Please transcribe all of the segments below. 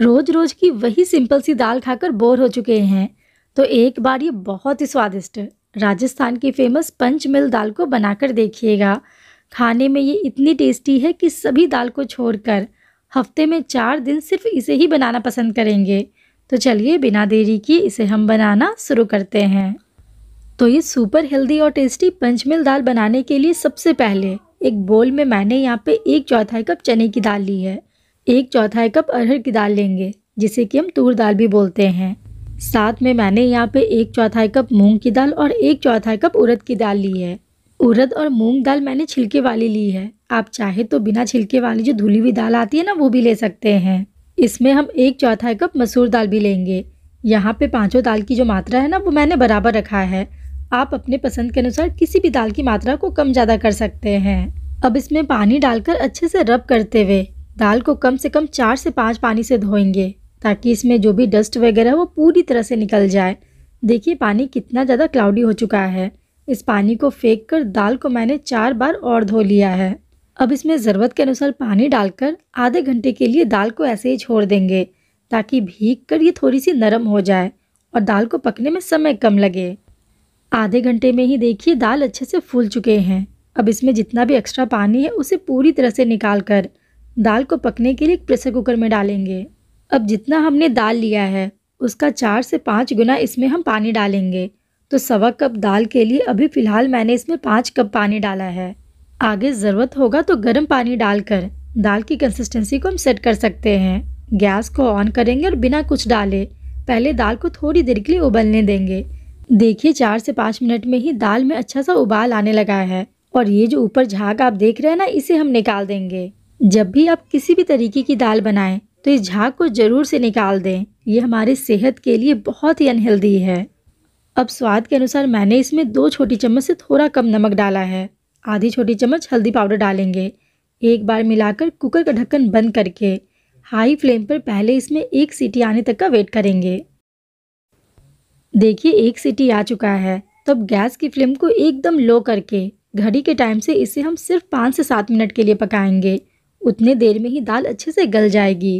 रोज़ रोज़ की वही सिंपल सी दाल खाकर बोर हो चुके हैं तो एक बार ये बहुत ही स्वादिष्ट राजस्थान की फेमस पंचमिल दाल को बनाकर देखिएगा खाने में ये इतनी टेस्टी है कि सभी दाल को छोड़कर हफ्ते में चार दिन सिर्फ इसे ही बनाना पसंद करेंगे तो चलिए बिना देरी किए इसे हम बनाना शुरू करते हैं तो ये सुपर हेल्दी और टेस्टी पंचमिल दाल बनाने के लिए सबसे पहले एक बोल में मैंने यहाँ पे एक चौथाई कप चने की दाल ली है एक चौथाई कप अरहर की दाल लेंगे जिसे कि हम तूर दाल भी बोलते हैं साथ में मैंने यहाँ पे एक चौथाई कप मूंग की दाल और एक चौथाई कप उड़द की दाल ली है उड़द और मूंग दाल मैंने छिलके वाली ली है आप चाहे तो बिना छिलके वाली जो धुली हुई दाल आती है ना वो भी ले सकते हैं इसमें हम एक चौथाई कप मसूर दाल भी लेंगे यहाँ पे पांचों दाल की जो मात्रा है ना वो मैंने बराबर रखा है आप अपने पसंद के अनुसार किसी भी दाल की मात्रा को कम ज़्यादा कर सकते हैं अब इसमें पानी डालकर अच्छे से रब करते हुए दाल को कम से कम चार से पाँच पानी से धोएंगे ताकि इसमें जो भी डस्ट वगैरह है वो पूरी तरह से निकल जाए देखिए पानी कितना ज़्यादा क्लाउडी हो चुका है इस पानी को फेंक कर दाल को मैंने चार बार और धो लिया है अब इसमें ज़रूरत के अनुसार पानी डालकर आधे घंटे के लिए दाल को ऐसे ही छोड़ देंगे ताकि भीग कर ये थोड़ी सी नरम हो जाए और दाल को पकने में समय कम लगे आधे घंटे में ही देखिए दाल अच्छे से फूल चुके हैं अब इसमें जितना भी एक्स्ट्रा पानी है उसे पूरी तरह से निकाल कर दाल को पकने के लिए प्रेशर कुकर में डालेंगे अब जितना हमने दाल लिया है उसका चार से पाँच गुना इसमें हम पानी डालेंगे तो सवा कप दाल के लिए अभी फ़िलहाल मैंने इसमें पाँच कप पानी डाला है आगे ज़रूरत होगा तो गर्म पानी डालकर दाल की कंसिस्टेंसी को हम सेट कर सकते हैं गैस को ऑन करेंगे और बिना कुछ डाले पहले दाल को थोड़ी देर के लिए उबलने देंगे देखिए चार से पाँच मिनट में ही दाल में अच्छा सा उबाल आने लगा है और ये जो ऊपर झाग आप देख रहे हैं ना इसे हम निकाल देंगे जब भी आप किसी भी तरीके की दाल बनाएं तो इस झाग को ज़रूर से निकाल दें ये हमारे सेहत के लिए बहुत ही अनहेल्दी है अब स्वाद के अनुसार मैंने इसमें दो छोटी चम्मच से थोड़ा कम नमक डाला है आधी छोटी चम्मच हल्दी पाउडर डालेंगे एक बार मिलाकर कुकर का ढक्कन बंद करके हाई फ्लेम पर पहले इसमें एक सीटी आने तक का वेट करेंगे देखिए एक सीटी आ चुका है तो अब गैस की फ्लेम को एकदम लो करके घड़ी के टाइम से इसे हम सिर्फ पाँच से सात मिनट के लिए पकाएंगे उतने देर में ही दाल अच्छे से गल जाएगी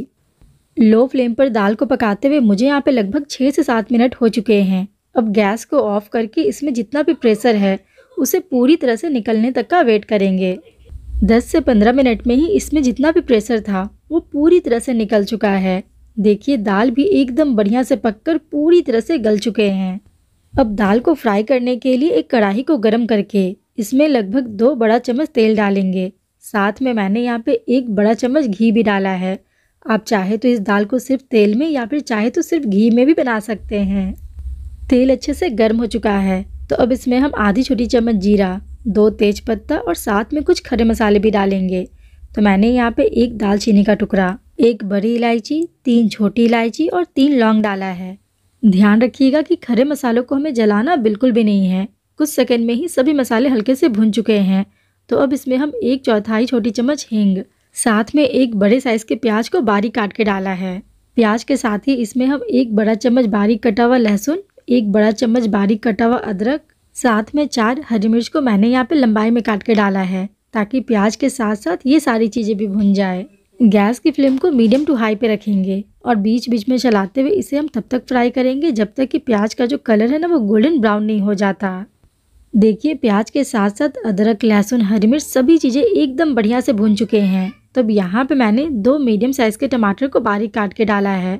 लो फ्लेम पर दाल को पकाते हुए मुझे यहाँ पे लगभग छः से सात मिनट हो चुके हैं अब गैस को ऑफ करके इसमें जितना भी प्रेशर है उसे पूरी तरह से निकलने तक का वेट करेंगे दस से पंद्रह मिनट में ही इसमें जितना भी प्रेशर था वो पूरी तरह से निकल चुका है देखिए दाल भी एकदम बढ़िया से पककर पूरी तरह से गल चुके हैं अब दाल को फ्राई करने के लिए एक कढ़ाई को गर्म करके इसमें लगभग दो बड़ा चम्मच तेल डालेंगे साथ में मैंने यहाँ पे एक बड़ा चम्मच घी भी डाला है आप चाहे तो इस दाल को सिर्फ तेल में या फिर चाहे तो सिर्फ घी में भी बना सकते हैं तेल अच्छे से गर्म हो चुका है तो अब इसमें हम आधी छोटी चम्मच जीरा दो तेज पत्ता और साथ में कुछ खड़े मसाले भी डालेंगे तो मैंने यहाँ पे एक दालचीनी का टुकड़ा एक बड़ी इलायची तीन छोटी इलायची और तीन लौंग डाला है ध्यान रखिएगा कि खड़े मसालों को हमें जलाना बिल्कुल भी नहीं है कुछ सेकंड में ही सभी मसाले हल्के से भुन चुके हैं तो अब इसमें हम एक चौथाई छोटी चम्मच हींग साथ में एक बड़े साइज़ के प्याज को बारीक काट के डाला है प्याज के साथ ही इसमें हम एक बड़ा चम्मच बारीक कटा हुआ लहसुन एक बड़ा चम्मच बारीक कटा हुआ अदरक साथ में चार हरी मिर्च को मैंने यहाँ पे लंबाई में काट के डाला है ताकि प्याज के साथ साथ ये सारी चीज़ें भी भुन जाए गैस की फ्लेम को मीडियम टू हाई पे रखेंगे और बीच बीच में चलाते हुए इसे हम तब तक फ्राई करेंगे जब तक कि प्याज का जो कलर है ना वो गोल्डन ब्राउन नहीं हो जाता देखिए प्याज के साथ साथ अदरक लहसुन हरी मिर्च सभी चीज़ें एकदम बढ़िया से भून चुके हैं तब तो यहाँ पे मैंने दो मीडियम साइज़ के टमाटर को बारीक काट के डाला है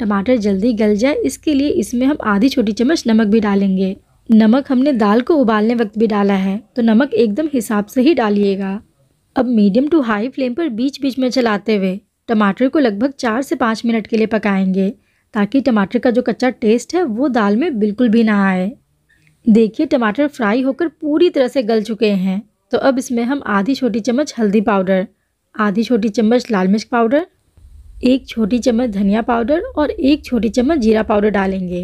टमाटर जल्दी गल जाए इसके लिए इसमें हम आधी छोटी चम्मच नमक भी डालेंगे नमक हमने दाल को उबालने वक्त भी डाला है तो नमक एकदम हिसाब से ही डालिएगा अब मीडियम टू हाई फ्लेम पर बीच बीच में चलाते हुए टमाटर को लगभग चार से पाँच मिनट के लिए पकाएंगे ताकि टमाटर का जो कच्चा टेस्ट है वो दाल में बिल्कुल भी ना आए देखिए टमाटर फ्राई होकर पूरी तरह से गल चुके हैं तो अब इसमें हम आधी छोटी चम्मच हल्दी पाउडर आधी छोटी चम्मच लाल मिर्च पाउडर एक छोटी चम्मच धनिया पाउडर और एक छोटी चम्मच जीरा पाउडर डालेंगे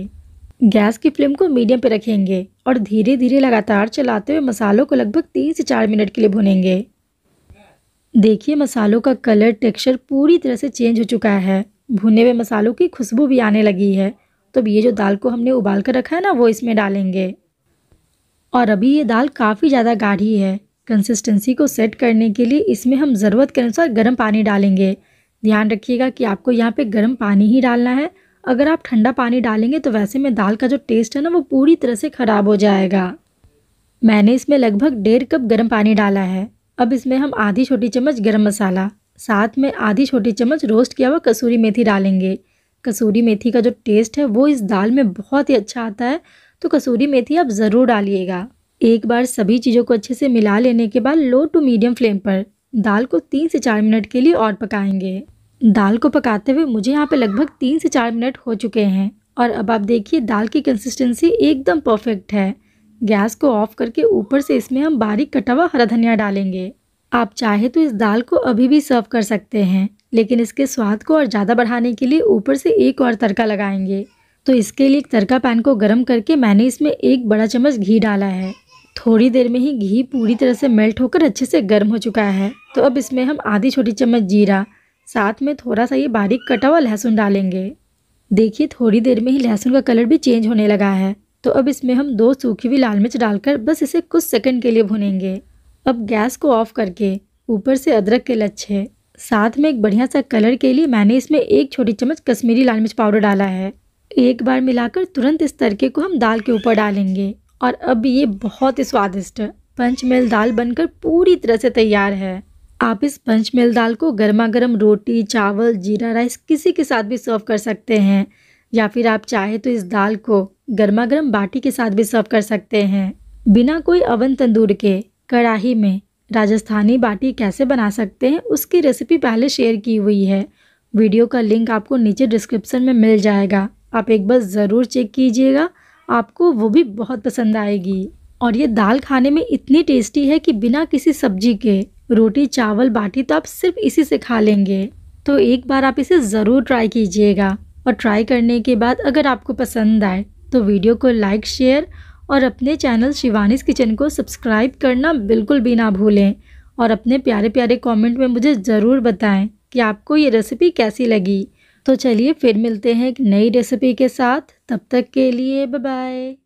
गैस की फ्लेम को मीडियम पर रखेंगे और धीरे धीरे लगातार चलाते हुए मसालों को लगभग तीन से चार मिनट के लिए भुनेंगे देखिए मसालों का कलर टेक्सचर पूरी तरह से चेंज हो चुका है भुने हुए मसालों की खुशबू भी आने लगी है तो ये जो दाल को हमने उबाल कर रखा है ना वो इसमें डालेंगे और अभी ये दाल काफ़ी ज़्यादा गाढ़ी है कंसिस्टेंसी को सेट करने के लिए इसमें हम ज़रूरत के अनुसार गर्म पानी डालेंगे ध्यान रखिएगा कि आपको यहाँ पे गर्म पानी ही डालना है अगर आप ठंडा पानी डालेंगे तो वैसे में दाल का जो टेस्ट है ना वो पूरी तरह से ख़राब हो जाएगा मैंने इसमें लगभग डेढ़ कप गर्म पानी डाला है अब इसमें हम आधी छोटी चम्मच गर्म मसाला साथ में आधी छोटी चम्मच रोस्ट किया हुआ कसूरी मेथी डालेंगे कसूरी मेथी का जो टेस्ट है वो इस दाल में बहुत ही अच्छा आता है तो कसूरी मेथी आप ज़रूर डालिएगा एक बार सभी चीज़ों को अच्छे से मिला लेने के बाद लो टू मीडियम फ्लेम पर दाल को तीन से चार मिनट के लिए और पकाएंगे दाल को पकाते हुए मुझे यहाँ पे लगभग तीन से चार मिनट हो चुके हैं और अब आप देखिए दाल की कंसिस्टेंसी एकदम परफेक्ट है गैस को ऑफ करके ऊपर से इसमें हम बारीक कटा हुआ हरा धनिया डालेंगे आप चाहे तो इस दाल को अभी भी सर्व कर सकते हैं लेकिन इसके स्वाद को और ज़्यादा बढ़ाने के लिए ऊपर से एक और तड़का लगाएंगे तो इसके लिए एक तड़का पैन को गर्म करके मैंने इसमें एक बड़ा चम्मच घी डाला है थोड़ी देर में ही घी पूरी तरह से मेल्ट होकर अच्छे से गर्म हो चुका है तो अब इसमें हम आधी छोटी चम्मच जीरा साथ में थोड़ा सा ये बारीक कटा हुआ लहसुन डालेंगे देखिए थोड़ी देर में ही लहसुन का कलर भी चेंज होने लगा है तो अब इसमें हम दो सूखी हुई लाल मिर्च डालकर बस इसे कुछ सेकंड के लिए भुनेंगे अब गैस को ऑफ करके ऊपर से अदरक के लच्छे साथ में एक बढ़िया सा कलर के लिए मैंने इसमें एक छोटी चम्मच कश्मीरी लाल मिर्च पाउडर डाला है एक बार मिलाकर तुरंत इस तड़के को हम दाल के ऊपर डालेंगे और अब ये बहुत ही स्वादिष्ट पंचमेल दाल बनकर पूरी तरह से तैयार है आप इस पंचमेल दाल को गर्मा गर्म रोटी चावल जीरा राइस किसी के साथ भी सर्व कर सकते हैं या फिर आप चाहे तो इस दाल को गर्मा गर्म बाटी के साथ भी सर्व कर सकते हैं बिना कोई अवन तंदूर के कढ़ाही में राजस्थानी बाटी कैसे बना सकते हैं उसकी रेसिपी पहले शेयर की हुई है वीडियो का लिंक आपको नीचे डिस्क्रिप्शन में मिल जाएगा आप एक बार ज़रूर चेक कीजिएगा आपको वो भी बहुत पसंद आएगी और ये दाल खाने में इतनी टेस्टी है कि बिना किसी सब्जी के रोटी चावल बाटी तो आप सिर्फ इसी से खा लेंगे तो एक बार आप इसे ज़रूर ट्राई कीजिएगा और ट्राई करने के बाद अगर आपको पसंद आए तो वीडियो को लाइक शेयर और अपने चैनल शिवानीस किचन को सब्सक्राइब करना बिल्कुल भी ना भूलें और अपने प्यारे प्यारे कमेंट में मुझे ज़रूर बताएं कि आपको ये रेसिपी कैसी लगी तो चलिए फिर मिलते हैं एक नई रेसिपी के साथ तब तक के लिए बाय